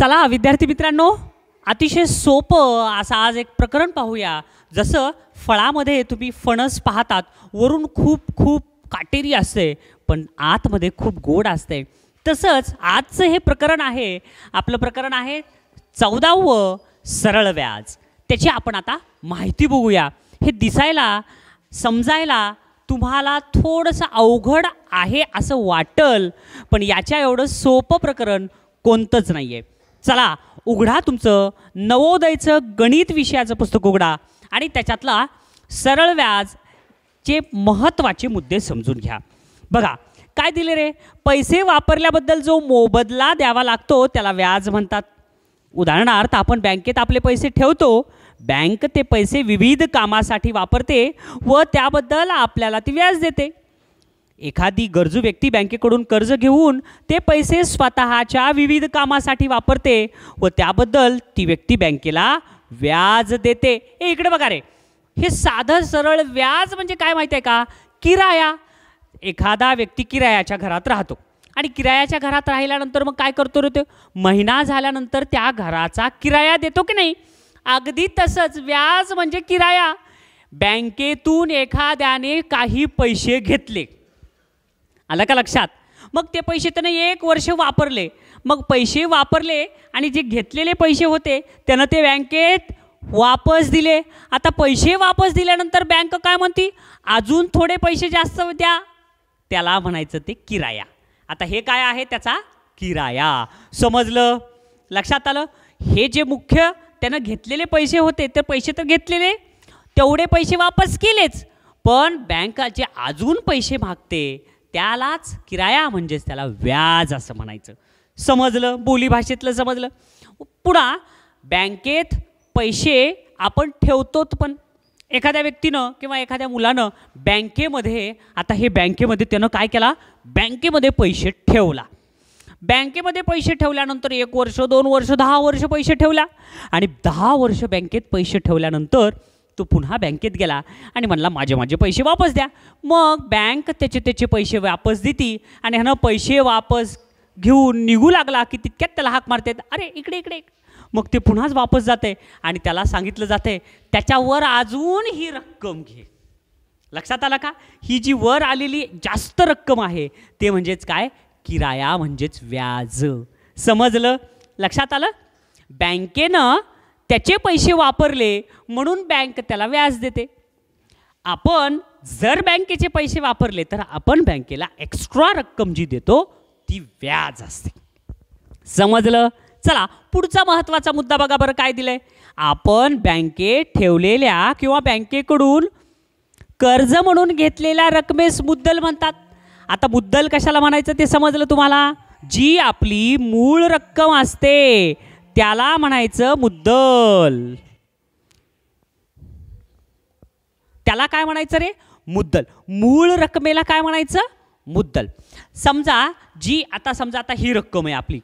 चला विद्यार्थी मित्रांनो अतिशय सोपं असं आज एक प्रकरण पाहूया जसं फळामध्ये तुम्ही फणस पाहतात वरून खूप खूप काटेरी असते पण आतमध्ये खूप गोड असते तसंच आजचं हे प्रकरण आहे आपलं प्रकरण आहे चौदावं सरळ व्याज त्याची आपण आता माहिती बघूया हे दिसायला समजायला तुम्हाला थोडंसं अवघड आहे असं वाटल पण याच्या एवढं सोपं प्रकरण कोणतंच नाही आहे चला उघडा तुमचं नवोदयचं गणित विषयाचं पुस्तक उघडा आणि त्याच्यातला सरळ व्याजचे महत्त्वाचे मुद्दे समजून घ्या बघा काय दिले रे पैसे वापरल्याबद्दल जो मोबदला द्यावा लागतो त्याला व्याज म्हणतात उदाहरणार्थ आपण बँकेत आपले पैसे ठेवतो बँक ते पैसे विविध कामासाठी वापरते व त्याबद्दल आपल्याला ती व्याज देते एखादी गरजू व्यक्ती बँकेकडून कर्ज घेऊन ते पैसे स्वतःच्या विविध कामासाठी वापरते व त्याबद्दल ती व्यक्ती बँकेला व्याज देते हे इकडे बघा रे हे साधं सरळ व्याज म्हणजे काय माहिती आहे का किराया एखादा व्यक्ती किरायाच्या घरात राहतो आणि किरायाच्या घरात राहिल्यानंतर मग काय करतो रे तो महिना झाल्यानंतर त्या घराचा किराया देतो की नाही अगदी तसंच व्याज म्हणजे किराया बँकेतून एखाद्याने काही पैसे घेतले आलं का लक्षात मग ते पैसे त्यानं एक वर्ष वापरले मग पैसे वापरले आणि जे घेतलेले पैसे होते त्यानं ते बँकेत वापस दिले आता पैसे वापस दिल्यानंतर बँक काय म्हणती अजून थोडे पैसे जास्त द्या त्याला म्हणायचं ते किराया आता हे काय आहे त्याचा किराया समजलं लक्षात आलं हे जे मुख्य त्यानं घेतलेले पैसे होते ते पैसे तर घेतलेले तेवढे पैसे वापस केलेच पण बँकाचे अजून पैसे मागते त्यालाच किराया म्हणजेच त्याला व्याज असं म्हणायचं समजलं बोलीभाषेतलं समजलं पुन्हा बँकेत पैसे आपण ठेवतोच पण एखाद्या व्यक्तीनं किंवा एखाद्या मुलानं बँकेमध्ये आता हे बँकेमध्ये त्यानं काय केला बँकेमध्ये पैसे ठेवला बँकेमध्ये पैसे ठेवल्यानंतर एक वर्ष दोन वर्ष दहा वर्ष पैसे ठेवला आणि दहा वर्ष बँकेत पैसे ठेवल्यानंतर तो पुन्हा बँकेत गेला आणि म्हणला माझे माझे पैसे वापस द्या मग बँक त्याचे त्याचे पैसे वापस देते आणि ह्यानं पैसे वापस घेऊन निघू लागला की तितक्यात त्याला हाक मारते अरे इकडे इकडे मग ते पुन्हाच वापस जाते आणि त्याला सांगितलं जाते त्याच्यावर अजून ही रक्कम घे लक्षात आलं का ही जी वर आलेली जास्त रक्कम आहे ते म्हणजेच काय किराया म्हणजेच व्याज समजलं लक्षात आलं बँकेनं त्याचे पैसे वापरले म्हणून बँक त्याला व्याज देते आपण जर बँकेचे पैसे वापरले तर आपण बँकेला एक्स्ट्रा रक्कम जी देतो ती व्याज असते समजलं चला पुढचा महत्त्वाचा मुद्दा बघा बरं काय दिलंय आपण बँकेत ठेवलेल्या किंवा बँकेकडून कर्ज म्हणून घेतलेल्या रकमेस मुद्दल म्हणतात आता मुद्दल कशाला म्हणायचं ते समजलं तुम्हाला जी आपली मूळ रक्कम असते त्याला म्हणायचं मुद्दल त्याला काय म्हणायचं रे मुद्दल मूळ रकमेला काय म्हणायचं मुद्दल समजा जी आता समजा आता ही रक्कम आहे आपली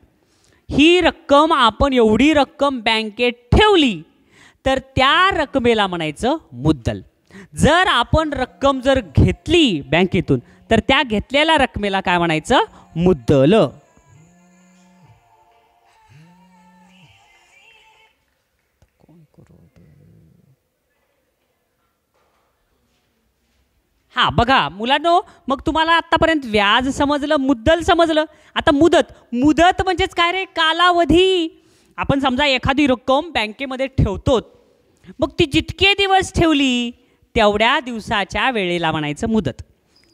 ही रक्कम आपण एवढी रक्कम बँकेत ठेवली तर त्या रकमेला म्हणायचं मुद्दल जर आपण रक्कम जर घेतली बँकेतून तर त्या घेतलेल्या रकमेला काय म्हणायचं मुद्दल हां बघा मुलांनो मग तुम्हाला आत्तापर्यंत व्याज समजलं मुद्दल समजलं आता मुदत मुदत म्हणजेच काय रे कालावधी आपण समजा एखादी रक्कम बँकेमध्ये ठेवतो मग ती जितके दिवस ठेवली तेवढ्या दिवसाच्या वेळेला म्हणायचं मुदत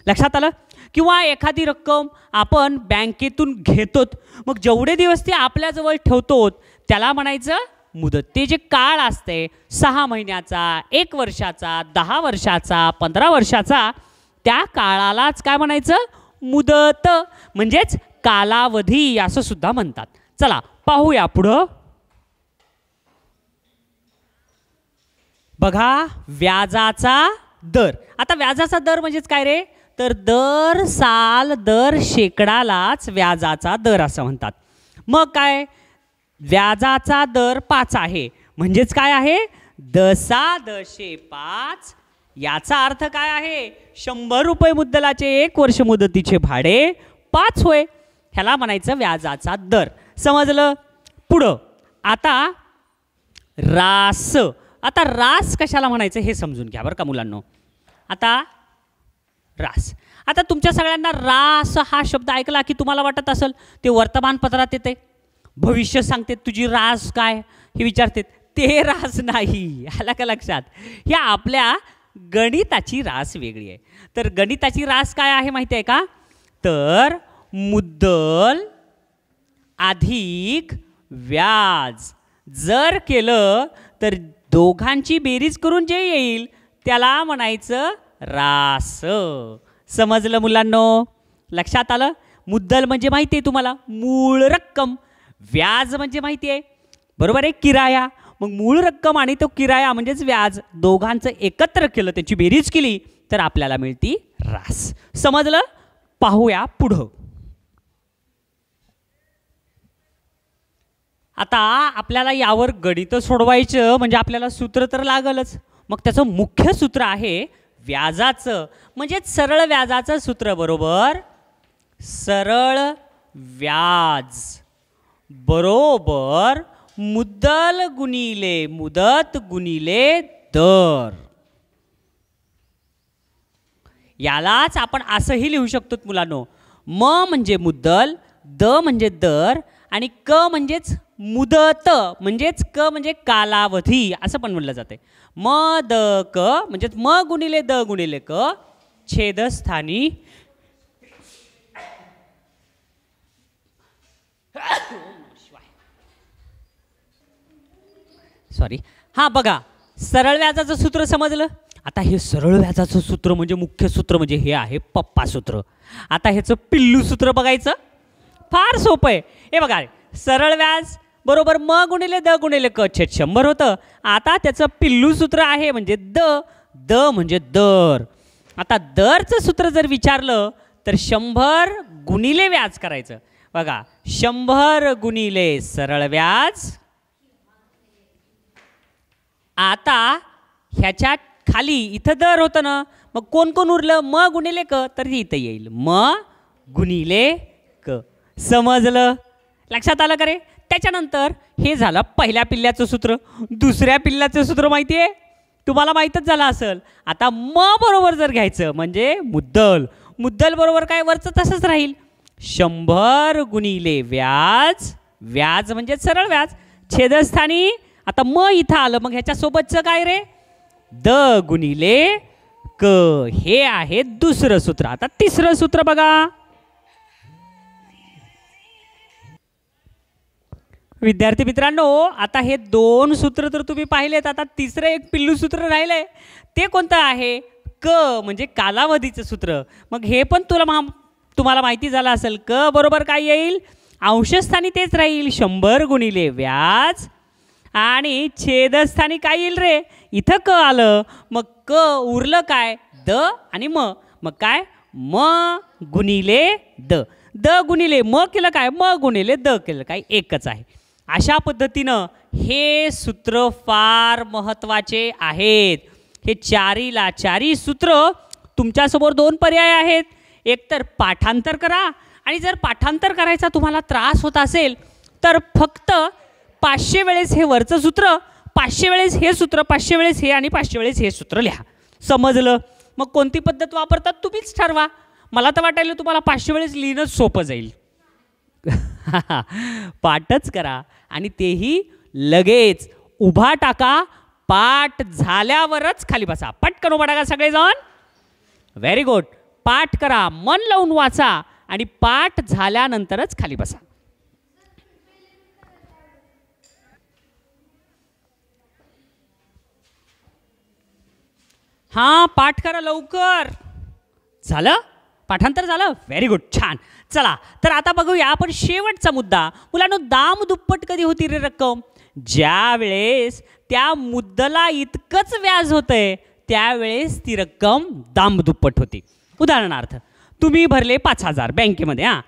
लक्षात आलं किंवा एखादी रक्कम आपण बँकेतून घेतो मग जेवढे दिवस ते आपल्याजवळ ठेवतो त्याला म्हणायचं मुदत ते जे काळ असते सहा महिन्याचा एक वर्षाचा दहा वर्षाचा पंधरा वर्षाचा त्या काळालाच काय म्हणायचं मुदत म्हणजेच कालावधी असं सुद्धा म्हणतात चला पाहूया पुढं बघा व्याजाचा दर आता व्याजाचा दर म्हणजेच काय रे तर दर साल दर शेकडालाच व्याजाचा दर असं म्हणतात मग काय व्याजाचा दर पाच आहे म्हणजेच काय आहे दसा दशे पाच याचा अर्थ काय आहे शंभर रुपये मुद्दलाचे एक वर्ष मुदतीचे भाडे पाच होय ह्याला म्हणायचं व्याजाचा दर समजलं पुढं आता रास आता रास कशाला म्हणायचं हे समजून घ्या बरं का मुलांना आता रास आता तुमच्या सगळ्यांना रास हा शब्द ऐकला की तुम्हाला वाटत असेल ते वर्तमानपत्रात येते भविष्य सांगते तुझी रास काय हे विचारतात ते रास नाही आला का लक्षात ह्या आपल्या गणिताची रास वेगळी आहे तर गणिताची रास काय आहे माहिती आहे का तर मुद्दल अधिक व्याज जर केलं तर दोघांची बेरीज करून जे येईल त्याला म्हणायचं रास समजलं मुलांनो लक्षात आलं मुद्दल म्हणजे माहिती आहे तुम्हाला मूळ रक्कम व्याज म्हणजे माहिती आहे बरोबर आहे किराया मग मूळ रक्कम आणि तो किराया म्हणजेच व्याज दोघांचं एकत्र केलं त्याची बेरीज केली तर आपल्याला मिळती रास समजलं पाहूया पुढं आता आपल्याला यावर गणितं सोडवायचं म्हणजे आपल्याला सूत्र तर लागलच मग त्याचं मुख्य सूत्र आहे व्याजाचं म्हणजेच सरळ व्याजाचं सूत्र बरोबर सरळ व्याज बरोबर मुद्दल गुणिले मुदत गुणिले दर यालाच आपण असंही लिहू शकतो मुलांनो म म्हणजे मुद्दल द म्हणजे दर आणि क म्हणजेच मुदत म्हणजेच क म्हणजे कालावधी असं पण म्हटलं जाते म द क म्हणजे म गुणिले द गुणिले क छेदस्थानी सॉरी हा बघा सरळ व्याजाचं सूत्र समजलं आता हे सरळ व्याजाचं सूत्र म्हणजे मुख्य सूत्र म्हणजे हे आहे पप्पा सूत्र आता ह्याचं पिल्लू सूत्र बघायचं फार सोपं आहे हे बघा सरळ व्याज बरोबर म गुणिले द गुणिले क छेद शंभर होतं आता त्याचं पिल्लू सूत्र आहे म्हणजे द द म्हणजे दर आता दरचं सूत्र जर विचारलं तर शंभर गुणिले व्याज करायचं बघा शंभर गुणिले सरळ व्याज आता ह्याच्या खाली इथं दर होतं ना मग कोण कोण उरलं म गुणिले क तर इथं येईल म गुणिले क समजलं लक्षात आलं का रे त्याच्यानंतर हे झालं पहिल्या पिल्ल्याचं सूत्र दुसऱ्या पिल्ल्याचं सूत्र माहिती आहे तुम्हाला माहीतच झालं असेल आता म बरोबर जर घ्यायचं म्हणजे मुद्दल मुद्दल बरोबर काय वरचं तसंच राहील शंभर गुणिले व्याज व्याज म्हणजे सरळ व्याज छेदस्थानी आता म इथं आलं मग ह्याच्यासोबतचं काय रे द गुणिले क हे आहे दुसरं सूत्र आता तिसरं सूत्र बघा विद्यार्थी मित्रांनो आता हे दोन सूत्र तर तुम्ही पाहिलेत आता तिसरं एक पिल्लू सूत्र राहिलंय ते कोणतं आहे क म्हणजे कालावधीचं सूत्र मग हे पण तुला महा तुम्हाला माहिती झालं असेल क बरोबर काय येईल अंशस्थानी तेच राहील शंभर गुणिले व्याज आणि छेदस्थानी काय येईल रे इथं क आलं मग क उरलं काय द आणि म मग काय म गुणिले द द गुणिले म केलं काय म गुणिले द केलं काय एकच आहे अशा पद्धतीनं हे सूत्र फार महत्त्वाचे आहेत हे चारीला चारी सूत्र तुमच्यासमोर दोन पर्याय आहेत एकतर पाठांतर करा आणि जर पाठांतर करायचा तुम्हाला त्रास होत असेल तर फक्त पाचशे वेळेस हे वरचं सूत्र पाचशे वेळेस हे सूत्र पाचशे वेळेस हे आणि पाचशे वेळेस हे सूत्र लिहा समजलं मग कोणती पद्धत वापरतात तुम्हीच ठरवा मला तर वाटायला तुम्हाला पाचशे वेळेस लिहिणंच सोपं जाईल पाठच करा आणि तेही लगेच उभा टाका पाठ झाल्यावरच खाली बसा पटकन उभा टाका सगळे जाऊन व्हेरी गुड पाठ करा मन लावून वाचा आणि पाठ झाल्यानंतरच खाली बसा हां पाठ करा लवकर झालं पाठांतर झालं व्हेरी गुड छान चला तर आता बघूया आपण शेवटचा मुद्दा मुलांनो दाम दुप्पट कधी होती रे रक्कम ज्या वेळेस त्या मुद्दला इतकंच व्याज होतंय त्यावेळेस ती रक्कम दाम दुप्पट होती उदाहरणार्थ तुम्ही भरले पाच हजार बँकेमध्ये हां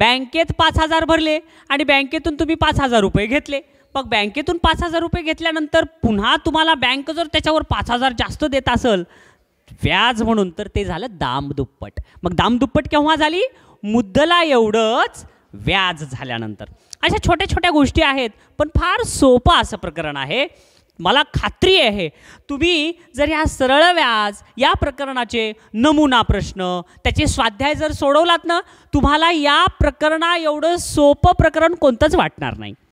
बँकेत पाच हजार भरले आणि बँकेतून तुम्ही पाच हजार रुपये घेतले मग बँकेतून पाच हजार रुपये घेतल्यानंतर पुन्हा तुम्हाला बँक जर त्याच्यावर पाच हजार जास्त देत असेल व्याज म्हणून तर ते झालं दामदुप्पट मग दामदुप्पट केव्हा झाली मुद्दला एवढंच व्याज झाल्यानंतर अशा छोट्या छोट्या गोष्टी आहेत पण फार सोपं असं प्रकरण आहे मला खात्री आहे तुम्ही जर ह्या सरळ व्याज या प्रकरणाचे नमुना प्रश्न त्याचे स्वाध्याय जर सोडवलात ना तुम्हाला या प्रकरणा एवढं सोपं प्रकरण कोणतंच वाटणार नाही